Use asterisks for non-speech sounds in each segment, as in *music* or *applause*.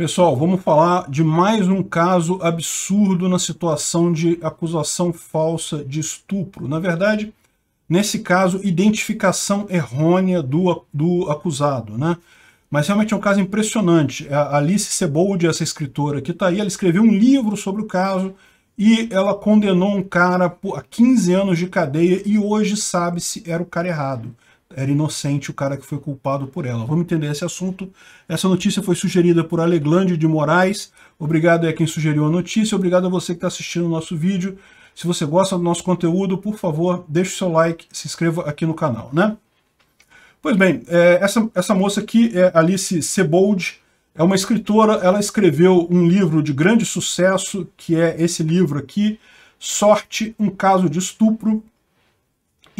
Pessoal, vamos falar de mais um caso absurdo na situação de acusação falsa de estupro. Na verdade, nesse caso, identificação errônea do, do acusado, né? Mas realmente é um caso impressionante. É, a Alice Sebold, essa escritora que está aí, ela escreveu um livro sobre o caso e ela condenou um cara a 15 anos de cadeia e hoje sabe-se era o cara errado era inocente o cara que foi culpado por ela. Vamos entender esse assunto. Essa notícia foi sugerida por Aleglande de Moraes. Obrigado a quem sugeriu a notícia. Obrigado a você que está assistindo o nosso vídeo. Se você gosta do nosso conteúdo, por favor, deixe o seu like, se inscreva aqui no canal, né? Pois bem, é, essa, essa moça aqui é Alice Sebold, é uma escritora, ela escreveu um livro de grande sucesso, que é esse livro aqui, Sorte, um caso de estupro,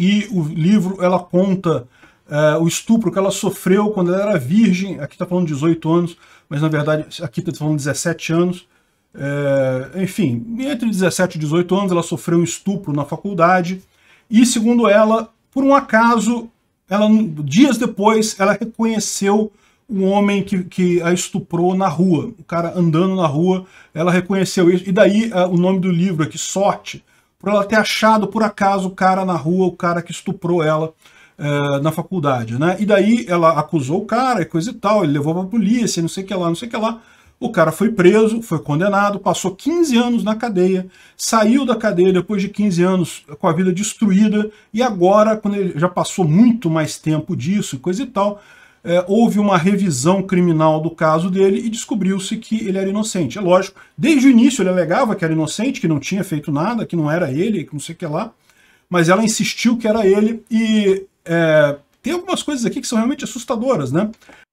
e o livro ela conta eh, o estupro que ela sofreu quando ela era virgem, aqui está falando 18 anos, mas na verdade aqui está falando 17 anos, é, enfim, entre 17 e 18 anos ela sofreu um estupro na faculdade e segundo ela, por um acaso, ela dias depois ela reconheceu um homem que, que a estuprou na rua, o cara andando na rua, ela reconheceu isso e daí eh, o nome do livro aqui, Sorte, por ela ter achado por acaso o cara na rua, o cara que estuprou ela é, na faculdade, né? E daí ela acusou o cara e coisa e tal, ele levou pra polícia, não sei o que lá, não sei o que lá. O cara foi preso, foi condenado, passou 15 anos na cadeia, saiu da cadeia depois de 15 anos com a vida destruída, e agora, quando ele já passou muito mais tempo disso e coisa e tal, é, houve uma revisão criminal do caso dele e descobriu-se que ele era inocente. É lógico, desde o início ele alegava que era inocente, que não tinha feito nada, que não era ele, que não sei o que lá, mas ela insistiu que era ele e é, tem algumas coisas aqui que são realmente assustadoras, né?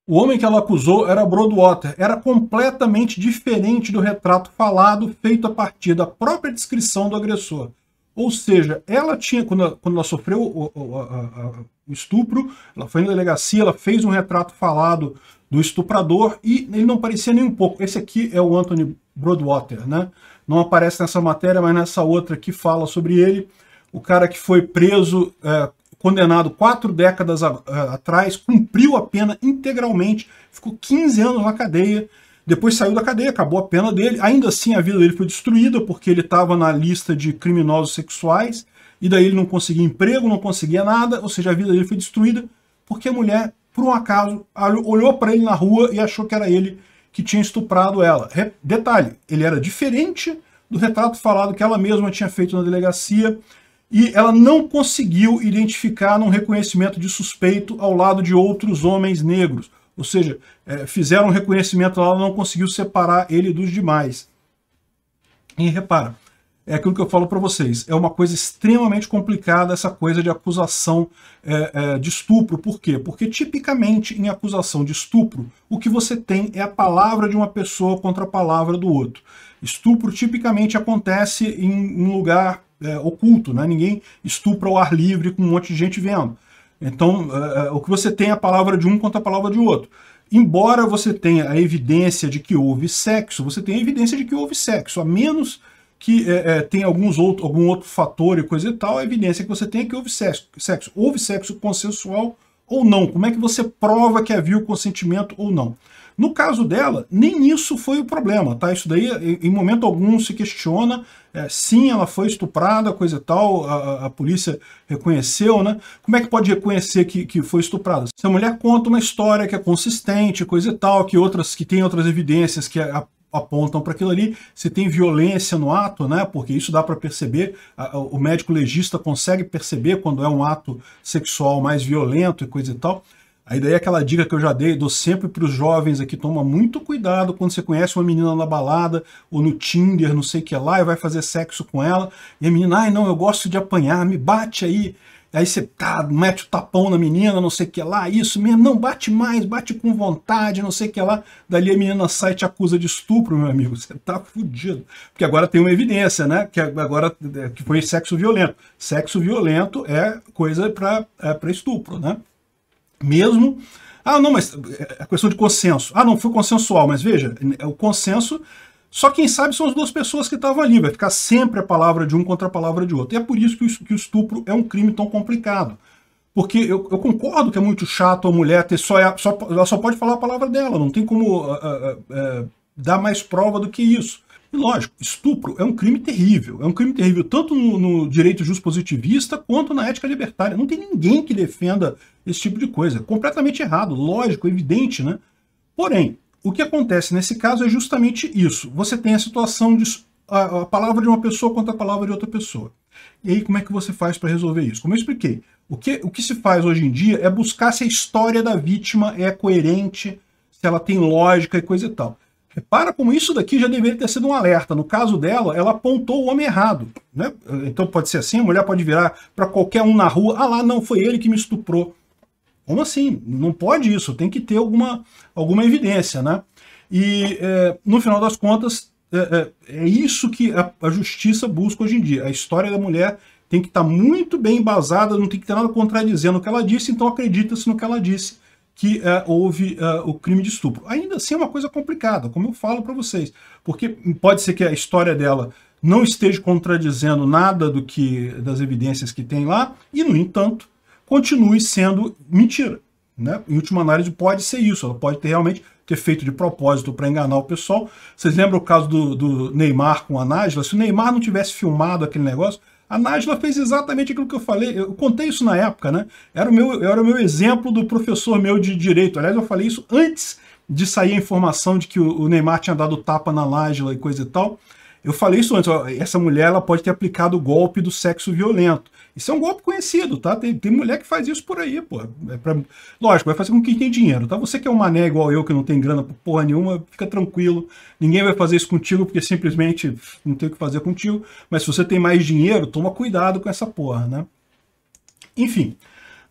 O homem que ela acusou era Broadwater, era completamente diferente do retrato falado feito a partir da própria descrição do agressor. Ou seja, ela tinha, quando, ela, quando ela sofreu o, o, a, a, o, estupro, ela foi na delegacia, ela fez um retrato falado do estuprador e ele não parecia nem um pouco. Esse aqui é o Anthony Broadwater, né? Não aparece nessa matéria, mas nessa outra que fala sobre ele. O cara que foi preso, é, condenado quatro décadas a, é, atrás, cumpriu a pena integralmente, ficou 15 anos na cadeia depois saiu da cadeia, acabou a pena dele. Ainda assim, a vida dele foi destruída porque ele estava na lista de criminosos sexuais. E daí ele não conseguia emprego, não conseguia nada. Ou seja, a vida dele foi destruída porque a mulher, por um acaso, olhou para ele na rua e achou que era ele que tinha estuprado ela. detalhe, ele era diferente do retrato falado que ela mesma tinha feito na delegacia e ela não conseguiu identificar num reconhecimento de suspeito ao lado de outros homens negros. Ou seja, é, fizeram um reconhecimento lá, ela não conseguiu separar ele dos demais. E repara, é aquilo que eu falo para vocês, é uma coisa extremamente complicada essa coisa de acusação é, é, de estupro. Por quê? Porque tipicamente em acusação de estupro, o que você tem é a palavra de uma pessoa contra a palavra do outro. Estupro tipicamente acontece em um lugar é, oculto, né? ninguém estupra ao ar livre com um monte de gente vendo. Então, uh, o que você tem é a palavra de um contra a palavra de outro. Embora você tenha a evidência de que houve sexo, você tem a evidência de que houve sexo, a menos que é, é, tenha alguns outro, algum outro fator e coisa e tal, a evidência que você tem é que houve sexo. sexo. Houve sexo consensual ou não? Como é que você prova que havia o consentimento ou não? No caso dela, nem isso foi o problema, tá? Isso daí, em momento algum, se questiona. É, sim, ela foi estuprada, coisa e tal, a, a, polícia reconheceu, né? Como é que pode reconhecer que, que foi estuprada? Se a mulher conta uma história que é consistente, coisa e tal, que outras que tem outras evidências que a, apontam para aquilo ali, se tem violência no ato, né? Porque isso dá para perceber, a, o médico legista consegue perceber quando é um ato sexual mais violento e coisa e tal. Aí daí é aquela dica que eu já dei, dou sempre para os jovens aqui, toma muito cuidado quando você conhece uma menina na balada ou no Tinder, não sei o que lá, e vai fazer sexo com ela, e a menina, ai não, eu gosto de apanhar, me bate aí. Aí você tá, mete o tapão na menina, não sei o que lá, isso mesmo, não, bate mais, bate com vontade, não sei o que lá. Dali a menina sai e te acusa de estupro, meu amigo, *laughs* você tá fudido. Porque agora tem uma evidência, né, que agora é, que foi sexo violento. Sexo violento é coisa para é, pra estupro, né? mesmo. Ah, não, mas a é questão de consenso. Ah, não, foi consensual, mas veja, é o consenso só quem sabe são as duas pessoas que estavam ali. Vai ficar sempre a palavra de um contra a palavra de outro. E é por isso que o estupro é um crime tão complicado. Porque eu, eu concordo que é muito chato a mulher ter só, é só, Ela só pode falar a palavra dela, não tem como uh, uh, uh, dar mais prova do que isso. E lógico, estupro é um crime terrível. É um crime terrível tanto no, no direito positivista quanto na ética libertária. Não tem ninguém que defenda esse tipo de coisa. Completamente errado, lógico, evidente, né? Porém, o que acontece nesse caso é justamente isso. Você tem a situação de a, a palavra de uma pessoa contra a palavra de outra pessoa. E aí, como é que você faz para resolver isso? Como eu expliquei, o que, o que se faz hoje em dia é buscar se a história da vítima é coerente, se ela tem lógica e coisa e tal. Repara como isso daqui já deveria ter sido um alerta. No caso dela, ela apontou o homem errado. Né? Então pode ser assim, a mulher pode virar para qualquer um na rua, ah lá, não, foi ele que me estuprou. Como assim? Não pode isso, tem que ter alguma, alguma evidência, né? E, é, no final das contas, é, é, é isso que a, a, justiça busca hoje em dia. A história da mulher tem que estar tá muito bem embasada, não tem que ter nada contradizendo o que ela disse, então acredita-se no que ela disse, que é, houve é, o crime de estupro. Ainda assim é uma coisa complicada, como eu falo para vocês, porque pode ser que a história dela não esteja contradizendo nada do que das evidências que tem lá, e, no entanto, continue sendo mentira. Né? Em última análise, pode ser isso. Ela pode ter realmente ter feito de propósito para enganar o pessoal. Vocês lembram o caso do, do Neymar com a Nájila? Se o Neymar não tivesse filmado aquele negócio, a Nájila fez exatamente aquilo que eu falei. Eu contei isso na época, né? Era o meu, era o meu exemplo do professor meu de direito. Aliás, eu falei isso antes de sair a informação de que o Neymar tinha dado tapa na Nájila e coisa e tal. Eu falei isso antes, ó, essa mulher ela pode ter aplicado o golpe do sexo violento. Isso é um golpe conhecido, tá? Tem, tem mulher que faz isso por aí, pô. É pra... Lógico, vai fazer com quem tem dinheiro, tá? Você que é um mané igual eu, que não tem grana porra nenhuma, fica tranquilo. Ninguém vai fazer isso contigo, porque simplesmente não tem o que fazer contigo. Mas se você tem mais dinheiro, toma cuidado com essa porra, né? Enfim,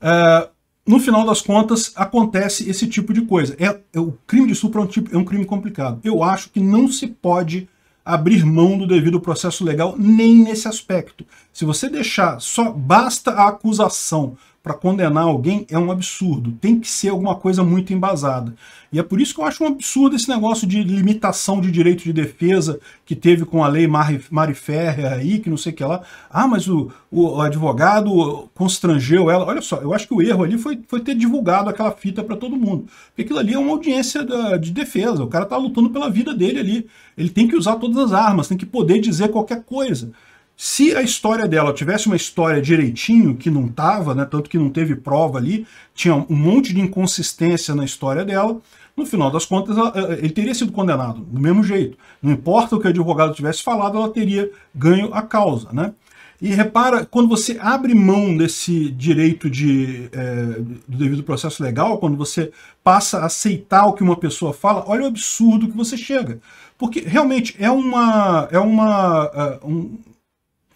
uh, no final das contas, acontece esse tipo de coisa. É, é o crime de estupro é um, tipo, é um crime complicado. Eu acho que não se pode abrir mão do devido processo legal nem nesse aspecto. Se você deixar só basta a acusação para condenar alguém, é um absurdo. Tem que ser alguma coisa muito embasada. E é por isso que eu acho um absurdo esse negócio de limitação de direito de defesa que teve com a lei Mari, Mari Ferrer aí, que não sei o que lá. Ah, mas o, o advogado constrangeu ela. Olha só, eu acho que o erro ali foi, foi ter divulgado aquela fita para todo mundo. Porque aquilo ali é uma audiência da, eh, de defesa. O cara tá lutando pela vida dele ali. Ele tem que usar todas as armas, tem que poder dizer qualquer coisa. Se a história dela tivesse uma história direitinho, que não tava, né, tanto que não teve prova ali, tinha um monte de inconsistência na história dela, no final das contas ele teria sido condenado, do mesmo jeito. Não importa o que o advogado tivesse falado, ela teria ganho a causa, né? E repara, quando você abre mão desse direito de, é, do devido processo legal, quando você passa a aceitar o que uma pessoa fala, olha o absurdo que você chega. Porque realmente é uma, é uma, é, um,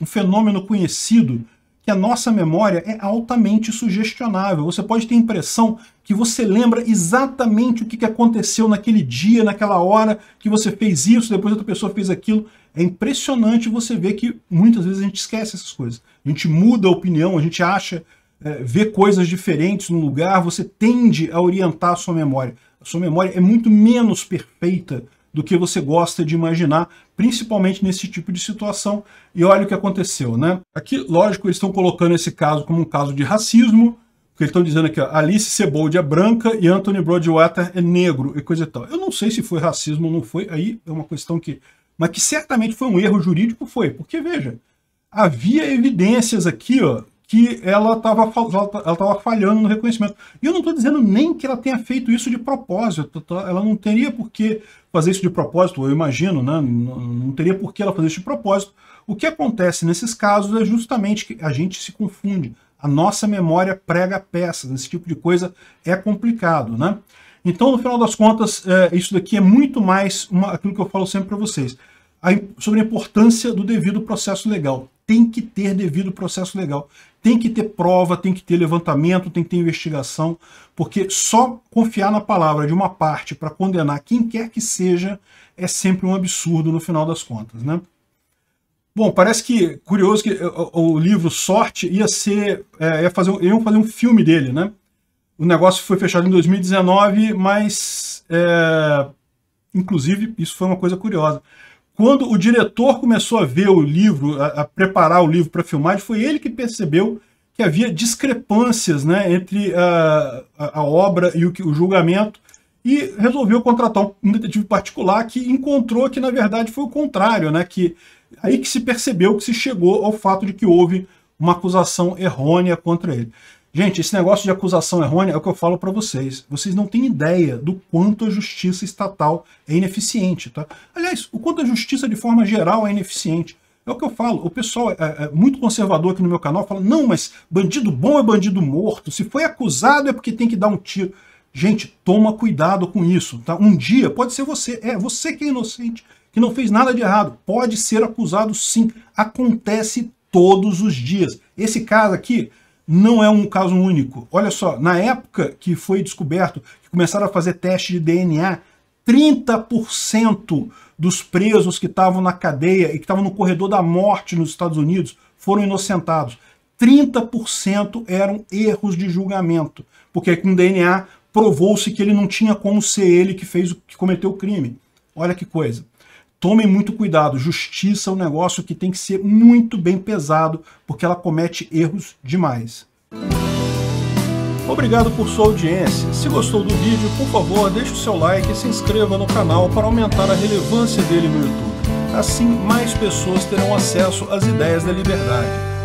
um fenômeno conhecido, que a nossa memória é altamente sugestionável. Você pode ter a impressão que você lembra exatamente o que aconteceu naquele dia, naquela hora que você fez isso, depois outra pessoa fez aquilo. É impressionante você ver que muitas vezes a gente esquece essas coisas. A gente muda a opinião, a gente acha, é, vê coisas diferentes no lugar, você tende a orientar a sua memória. A sua memória é muito menos perfeita do que você gosta de imaginar, principalmente nesse tipo de situação. E olha o que aconteceu, né? Aqui, lógico, eles estão colocando esse caso como um caso de racismo, porque eles estão dizendo aqui, ó, Alice Sebold é branca e Anthony Broadwater é negro e coisa e tal. Eu não sei se foi racismo ou não foi, aí é uma questão que... Mas que certamente foi um erro jurídico, foi. Porque, veja, havia evidências aqui ó, que ela estava ela tava falhando no reconhecimento. E eu não estou dizendo nem que ela tenha feito isso de propósito. Tá? Ela não teria por que fazer isso de propósito, eu imagino, né? não teria por que ela fazer isso de propósito. O que acontece nesses casos é justamente que a gente se confunde. A nossa memória prega peças, esse tipo de coisa é complicado, né? Então, no final das contas, é, isso daqui é muito mais uma, aquilo que eu falo sempre para vocês, a, sobre a importância do devido processo legal tem que ter devido processo legal. Tem que ter prova, tem que ter levantamento, tem que ter investigação, porque só confiar na palavra de uma parte para condenar quem quer que seja é sempre um absurdo no final das contas, né? Bom, parece que curioso que eh, o, o livro Sorte ia ser é, ia fazer iam fazer um filme dele, né? O negócio foi fechado em 2019, mas é, inclusive isso foi uma coisa curiosa quando o diretor começou a ver o livro, a, a preparar o livro para filmagem, foi ele que percebeu que havia discrepâncias né, entre a, a obra e o, o julgamento e resolveu contratar um detetive particular que encontrou que, na verdade, foi o contrário, né? Que aí que se percebeu que se chegou ao fato de que houve uma acusação errônea contra ele. Gente, esse negócio de acusação errônea é o que eu falo para vocês. Vocês não têm ideia do quanto a justiça estatal é ineficiente, tá? Aliás, o quanto a justiça de forma geral é ineficiente. É o que eu falo. O pessoal é, é, é, muito conservador aqui no meu canal fala: não, mas bandido bom é bandido morto. Se foi acusado é porque tem que dar um tiro. Gente, toma cuidado com isso, tá? Um dia pode ser você, é você que é inocente, que não fez nada de errado, pode ser acusado sim. Acontece todos os dias. Esse caso aqui não é um caso único. Olha só, na época que foi descoberto, que começaram a fazer teste de DNA, 30% dos presos que estavam na cadeia e que estavam no corredor da morte nos Estados Unidos foram inocentados. 30% eram erros de julgamento, porque com DNA provou-se que ele não tinha como ser ele que fez que cometeu o crime. Olha que coisa tomem muito cuidado. Justiça é um negócio que tem que ser muito bem pesado, porque ela comete erros demais. Obrigado por sua audiência. Se gostou do vídeo, por favor, deixe o seu like e se inscreva no canal para aumentar a relevância dele no YouTube. Assim, mais pessoas terão acesso às ideias da liberdade